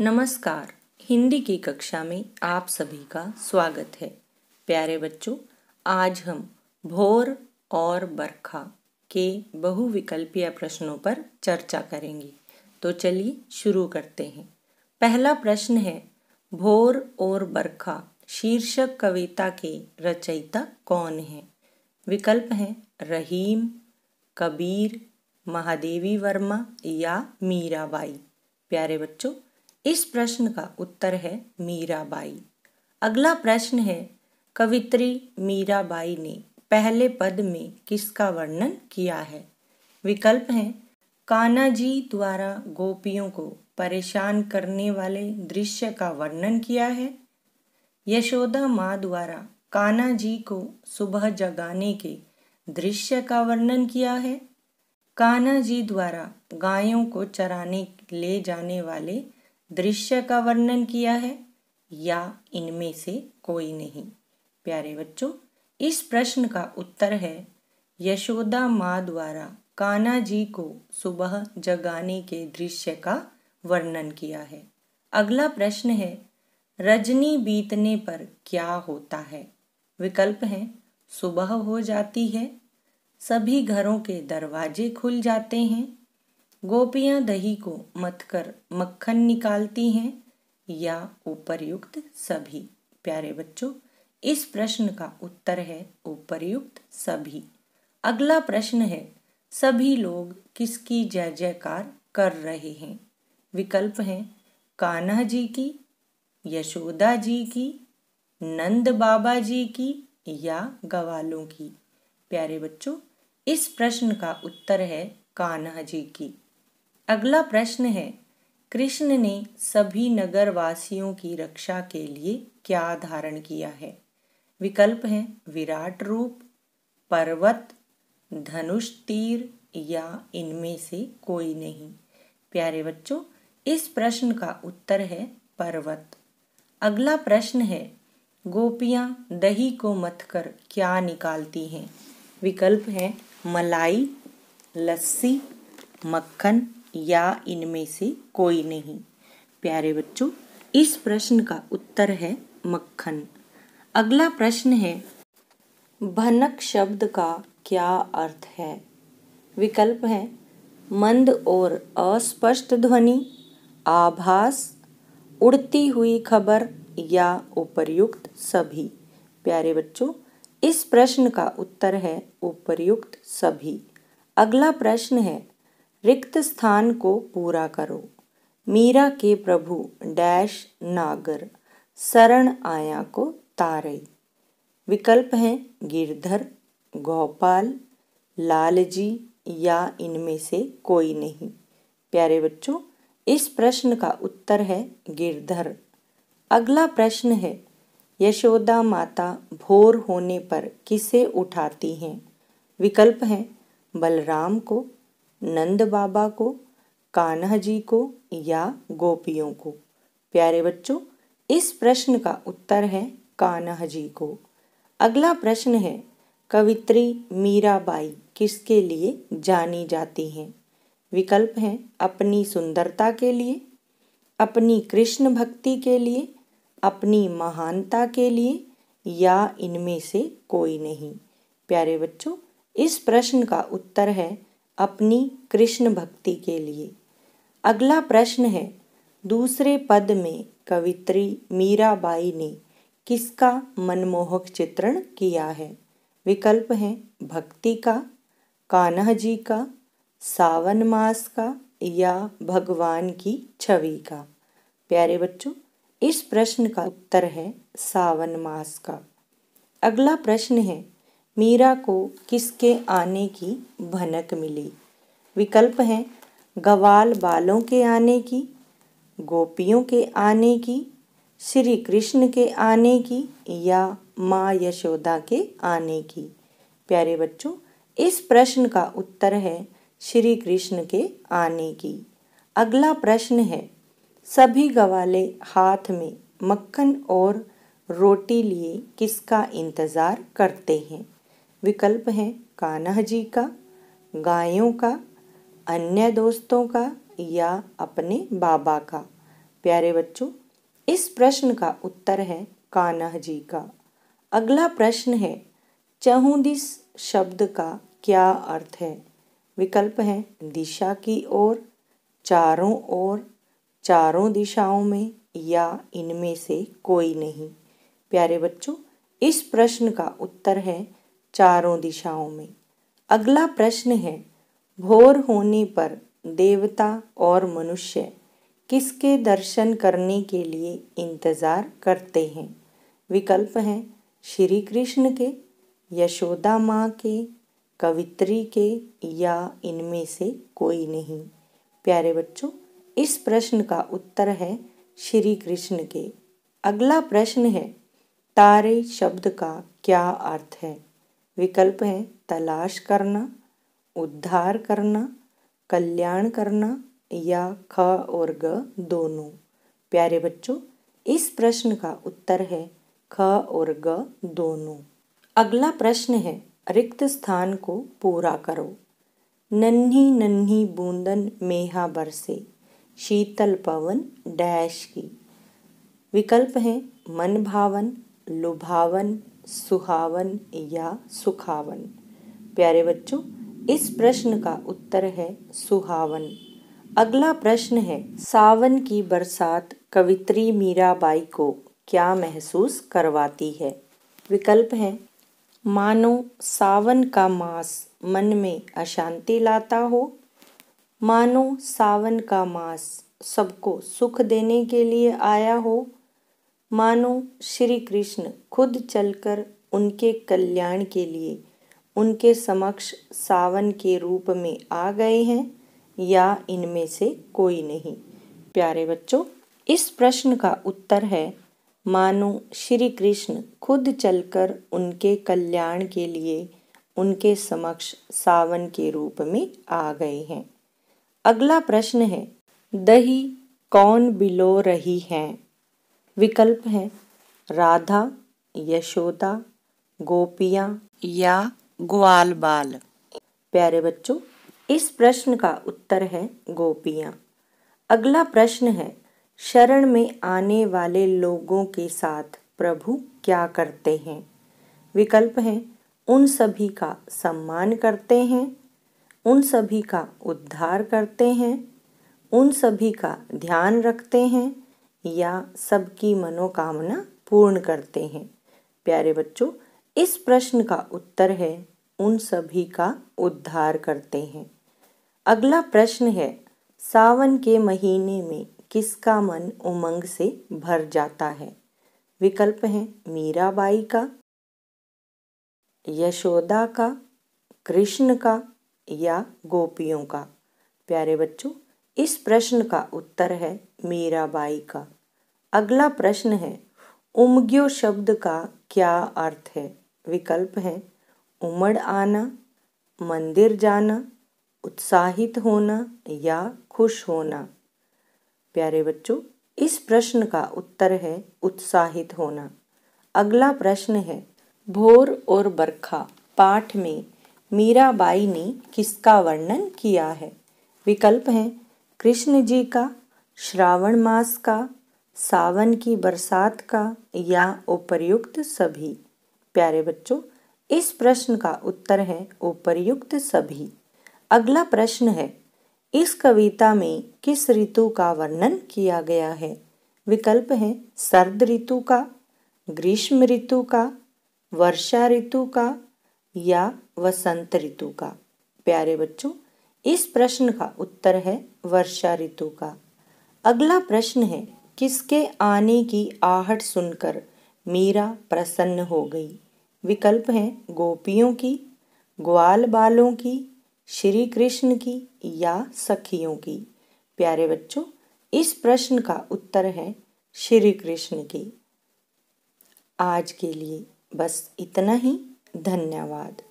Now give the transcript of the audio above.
नमस्कार हिंदी की कक्षा में आप सभी का स्वागत है प्यारे बच्चों आज हम भोर और बरखा के बहुविकल्पीय प्रश्नों पर चर्चा करेंगे तो चलिए शुरू करते हैं पहला प्रश्न है भोर और बरखा शीर्षक कविता के रचयिता कौन हैं विकल्प हैं रहीम कबीर महादेवी वर्मा या मीराबाई प्यारे बच्चों इस प्रश्न का उत्तर है मीराबाई अगला प्रश्न है कवित्री मीराबाई ने पहले पद में किसका वर्णन किया है विकल्प हैं कान्हा जी द्वारा गोपियों को परेशान करने वाले दृश्य का वर्णन किया है यशोदा माँ द्वारा कान्हा जी को सुबह जगाने के दृश्य का वर्णन किया है कान्हा जी द्वारा गायों को चराने ले जाने वाले दृश्य का वर्णन किया है या इनमें से कोई नहीं प्यारे बच्चों इस प्रश्न का उत्तर है यशोदा माँ द्वारा कान्हा जी को सुबह जगाने के दृश्य का वर्णन किया है अगला प्रश्न है रजनी बीतने पर क्या होता है विकल्प हैं सुबह हो जाती है सभी घरों के दरवाजे खुल जाते हैं गोपियां दही को मत कर मक्खन निकालती हैं या उपरयुक्त सभी प्यारे बच्चों इस प्रश्न का उत्तर है उपरयुक्त सभी अगला प्रश्न है सभी लोग किसकी जय जयकार कर रहे हैं विकल्प हैं कान्हा जी की यशोदा जी की नंद बाबा जी की या गवालों की प्यारे बच्चों इस प्रश्न का उत्तर है कान्हा जी की अगला प्रश्न है कृष्ण ने सभी नगर वासियों की रक्षा के लिए क्या धारण किया है विकल्प हैं विराट रूप पर्वत धनुष तीर या इनमें से कोई नहीं प्यारे बच्चों इस प्रश्न का उत्तर है पर्वत अगला प्रश्न है गोपियां दही को मथकर क्या निकालती हैं विकल्प हैं मलाई लस्सी मक्खन या इनमें से कोई नहीं प्यारे बच्चों इस प्रश्न का उत्तर है मक्खन अगला प्रश्न है भनक शब्द का क्या अर्थ है विकल्प है मंद और अस्पष्ट ध्वनि आभास उड़ती हुई खबर या उपर्युक्त सभी प्यारे बच्चों इस प्रश्न का उत्तर है उपर्युक्त सभी अगला प्रश्न है रिक्त स्थान को पूरा करो मीरा के प्रभु डैश नागर शरण आया को तारे विकल्प हैं गिरधर लाल लालजी या इनमें से कोई नहीं प्यारे बच्चों इस प्रश्न का उत्तर है गिरधर अगला प्रश्न है यशोदा माता भोर होने पर किसे उठाती हैं विकल्प हैं बलराम को नंद बाबा को कान्हा जी को या गोपियों को प्यारे बच्चों इस प्रश्न का उत्तर है कान्हा जी को अगला प्रश्न है कवित्री मीराबाई किसके लिए जानी जाती हैं विकल्प हैं अपनी सुंदरता के लिए अपनी कृष्ण भक्ति के लिए अपनी महानता के लिए या इनमें से कोई नहीं प्यारे बच्चों इस प्रश्न का उत्तर है अपनी कृष्ण भक्ति के लिए अगला प्रश्न है दूसरे पद में कवित्री मीराबाई ने किसका मनमोहक चित्रण किया है विकल्प हैं भक्ति का कान्हा जी का सावन मास का या भगवान की छवि का प्यारे बच्चों इस प्रश्न का उत्तर है सावन मास का अगला प्रश्न है मीरा को किसके आने की भनक मिली विकल्प हैं गवाल बालों के आने की गोपियों के आने की श्री कृष्ण के आने की या माँ यशोदा के आने की प्यारे बच्चों इस प्रश्न का उत्तर है श्री कृष्ण के आने की अगला प्रश्न है सभी गवाले हाथ में मक्खन और रोटी लिए किसका इंतज़ार करते हैं विकल्प हैं कान्ह जी का गायों का अन्य दोस्तों का या अपने बाबा का प्यारे बच्चों इस प्रश्न का उत्तर है कान्ह जी का अगला प्रश्न है चहुदिस शब्द का क्या अर्थ है विकल्प हैं दिशा की ओर चारों ओर चारों दिशाओं में या इनमें से कोई नहीं प्यारे बच्चों इस प्रश्न का उत्तर है चारों दिशाओं में अगला प्रश्न है भोर होने पर देवता और मनुष्य किसके दर्शन करने के लिए इंतज़ार करते हैं विकल्प हैं श्री कृष्ण के यशोदा माँ के कवित्री के या इनमें से कोई नहीं प्यारे बच्चों इस प्रश्न का उत्तर है श्री कृष्ण के अगला प्रश्न है तारे शब्द का क्या अर्थ है विकल्प हैं तलाश करना उद्धार करना कल्याण करना या ख और ग दोनों प्यारे बच्चों इस प्रश्न का उत्तर है ख और ग दोनों अगला प्रश्न है रिक्त स्थान को पूरा करो नन्ही नन्ही बूंदन मेहा बरसे शीतल पवन डैश की विकल्प हैं मन भावन लुभावन सुहावन या सुखावन प्यारे बच्चों इस प्रश्न का उत्तर है सुहावन अगला प्रश्न है सावन की बरसात कवित्री मीराबाई को क्या महसूस करवाती है विकल्प है मानो सावन का मास मन में अशांति लाता हो मानो सावन का मास सबको सुख देने के लिए आया हो मानो श्री कृष्ण खुद चलकर उनके कल्याण के लिए उनके समक्ष सावन के रूप में आ गए हैं या इनमें से कोई नहीं प्यारे बच्चों इस प्रश्न का उत्तर है मानो श्री कृष्ण खुद चलकर उनके कल्याण के लिए उनके समक्ष सावन के रूप में आ गए हैं अगला प्रश्न है दही कौन बिलो रही हैं विकल्प हैं राधा यशोदा गोपियाँ या ग्वाल बाल प्यारे बच्चों इस प्रश्न का उत्तर है गोपियाँ अगला प्रश्न है शरण में आने वाले लोगों के साथ प्रभु क्या करते हैं विकल्प हैं उन सभी का सम्मान करते हैं उन सभी का उद्धार करते हैं उन सभी का ध्यान रखते हैं या सबकी मनोकामना पूर्ण करते हैं प्यारे बच्चों इस प्रश्न का उत्तर है उन सभी का उद्धार करते हैं अगला प्रश्न है सावन के महीने में किसका मन उमंग से भर जाता है विकल्प है मीराबाई का यशोदा का कृष्ण का या गोपियों का प्यारे बच्चों इस प्रश्न का उत्तर है मीराबाई का अगला प्रश्न है उमग्यो शब्द का क्या अर्थ है विकल्प है उमड़ आना मंदिर जाना उत्साहित होना या खुश होना प्यारे बच्चों इस प्रश्न का उत्तर है उत्साहित होना अगला प्रश्न है भोर और बरखा पाठ में मीराबाई ने किसका वर्णन किया है विकल्प है कृष्ण जी का श्रावण मास का सावन की बरसात का या उपर्युक्त सभी प्यारे बच्चों इस प्रश्न का उत्तर है उपर्युक्त सभी अगला प्रश्न है इस कविता में किस ऋतु का वर्णन किया गया है विकल्प है सर्द ऋतु का ग्रीष्म ऋतु का वर्षा ऋतु का या वसंत ऋतु का प्यारे बच्चों इस प्रश्न का उत्तर है वर्षा ऋतु का अगला प्रश्न है किसके आने की आहट सुनकर मीरा प्रसन्न हो गई विकल्प हैं गोपियों की ग्वाल बालों की श्री कृष्ण की या सखियों की प्यारे बच्चों इस प्रश्न का उत्तर है श्री कृष्ण की आज के लिए बस इतना ही धन्यवाद